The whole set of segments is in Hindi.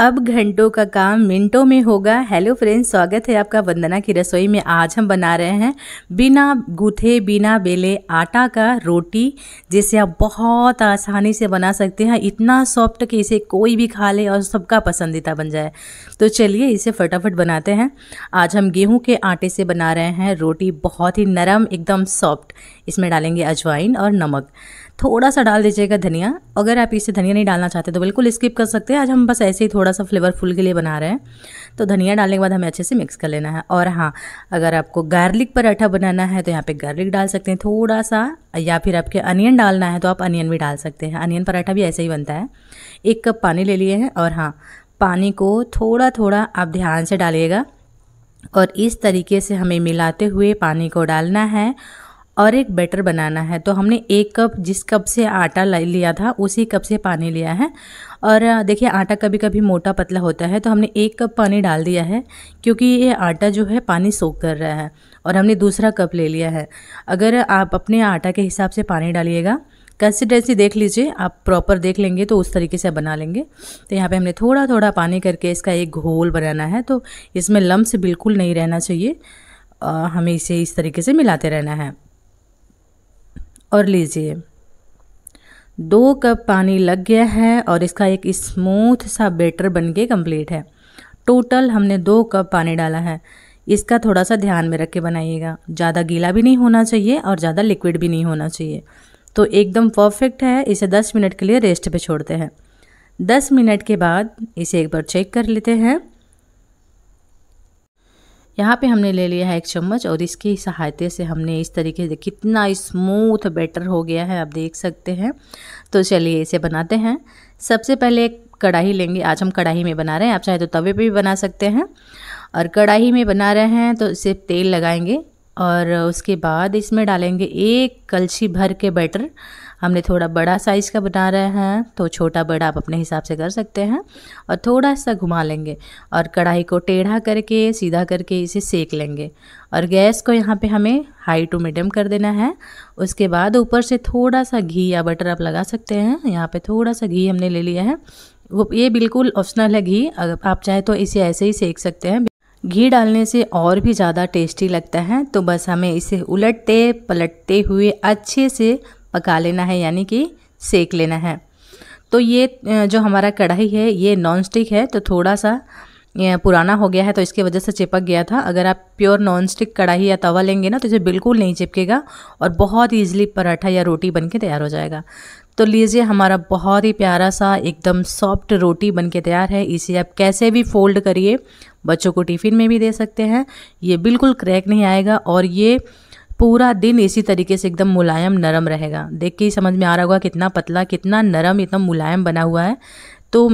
अब घंटों का काम मिनटों में होगा हेलो फ्रेंड्स स्वागत है आपका वंदना की रसोई में आज हम बना रहे हैं बिना गूथे बिना बेले आटा का रोटी जिसे आप बहुत आसानी से बना सकते हैं इतना सॉफ्ट कि इसे कोई भी खा ले और सबका पसंदीदा बन जाए तो चलिए इसे फटाफट बनाते हैं आज हम गेहूं के आटे से बना रहे हैं रोटी बहुत ही नरम एकदम सॉफ्ट इसमें डालेंगे अजवाइन और नमक थोड़ा सा डाल दीजिएगा धनिया अगर आप इसे धनिया नहीं डालना चाहते तो बिल्कुल स्किप कर सकते हैं आज हम बस ऐसे ही थोड़ा सा फ्लेवरफुल के लिए बना रहे हैं तो धनिया डालने के बाद हमें अच्छे से मिक्स कर लेना है और हाँ अगर आपको गार्लिक पराठा बनाना है तो यहाँ पे गार्लिक डाल सकते हैं थोड़ा सा या फिर आपके अनियन डालना है तो आप अनियन भी डाल सकते हैं अनियन पराठा भी ऐसे ही बनता है एक कप पानी ले लिए हैं और हाँ पानी को थोड़ा थोड़ा आप ध्यान से डालिएगा और इस तरीके से हमें मिलाते हुए पानी को डालना है और एक बैटर बनाना है तो हमने एक कप जिस कप से आटा लिया था उसी कप से पानी लिया है और देखिए आटा कभी कभी मोटा पतला होता है तो हमने एक कप पानी डाल दिया है क्योंकि ये आटा जो है पानी सोख कर रहा है और हमने दूसरा कप ले लिया है अगर आप अपने आटा के हिसाब से पानी डालिएगा कंसिस्टेंसी देख लीजिए आप प्रॉपर देख लेंगे तो उस तरीके से बना लेंगे तो यहाँ पे हमने थोड़ा थोड़ा पानी करके इसका एक घोल बनाना है तो इसमें लम्ब बिल्कुल नहीं रहना चाहिए हमें इसे इस तरीके से मिलाते रहना है और लीजिए दो कप पानी लग गया है और इसका एक स्मूथ सा बेटर बन के कम्प्लीट है टोटल हमने दो कप पानी डाला है इसका थोड़ा सा ध्यान में रख के बनाइएगा ज़्यादा गीला भी नहीं होना चाहिए और ज़्यादा लिक्विड भी नहीं होना चाहिए तो एकदम परफेक्ट है इसे 10 मिनट के लिए रेस्ट पे छोड़ते हैं 10 मिनट के बाद इसे एक बार चेक कर लेते हैं यहाँ पे हमने ले लिया है एक चम्मच और इसकी सहायता से हमने इस तरीके से कितना स्मूथ बैटर हो गया है आप देख सकते हैं तो चलिए इसे बनाते हैं सबसे पहले एक कढ़ाई लेंगे आज हम कढ़ाई में बना रहे हैं आप चाहे तो तवे पे भी बना सकते हैं और कढ़ाई में बना रहे हैं तो इसे तेल लगाएंगे और उसके बाद इसमें डालेंगे एक कलछी भर के बैटर हमने थोड़ा बड़ा साइज़ का बना रहे हैं तो छोटा बड़ा आप अपने हिसाब से कर सकते हैं और थोड़ा सा घुमा लेंगे और कढ़ाई को टेढ़ा करके सीधा करके इसे सेक लेंगे और गैस को यहाँ पे हमें हाई टू मीडियम कर देना है उसके बाद ऊपर से थोड़ा सा घी या बटर आप लगा सकते हैं यहाँ पर थोड़ा सा घी हमने ले लिया है वो ये बिल्कुल ऑप्शनल है घी अगर आप चाहे तो इसे ऐसे ही सेक सकते हैं घी डालने से और भी ज़्यादा टेस्टी लगता है तो बस हमें इसे उलटते पलटते हुए अच्छे से पका लेना है यानी कि सेक लेना है तो ये जो हमारा कढ़ाई है ये नॉन स्टिक है तो थोड़ा सा पुराना हो गया है तो इसकी वजह से चिपक गया था अगर आप प्योर नॉन स्टिक कढ़ाई या तवा लेंगे ना तो इसे बिल्कुल नहीं चिपकेगा और बहुत ईजिली पराठा या रोटी बन के तैयार हो जाएगा तो लीजिए हमारा बहुत ही प्यारा सा एकदम सॉफ्ट रोटी बन के तैयार है इसे आप कैसे भी फोल्ड करिए बच्चों को टिफ़िन में भी दे सकते हैं ये बिल्कुल क्रैक नहीं आएगा और ये पूरा दिन इसी तरीके से एकदम मुलायम नरम रहेगा देख के ही समझ में आ रहा होगा कितना पतला कितना नरम इतना मुलायम बना हुआ है तो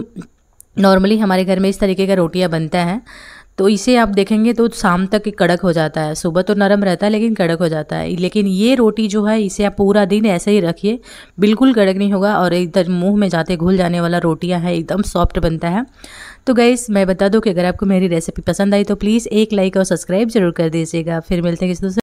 नॉर्मली हमारे घर में इस तरीके का रोटियां बनता है तो इसे आप देखेंगे तो शाम तक कड़क हो जाता है सुबह तो नरम रहता है लेकिन कड़क हो जाता है लेकिन ये रोटी जो है इसे आप पूरा दिन ऐसे ही रखिए बिल्कुल कड़क नहीं होगा और इधर मुंह में जाते घुल जाने वाला रोटियां हैं एकदम सॉफ्ट बनता है तो गैस मैं बता दूं कि अगर आपको मेरी रेसिपी पसंद आई तो प्लीज़ एक लाइक और सब्सक्राइब जरूर कर दीजिएगा फिर मिलते हैं किसी दूसरे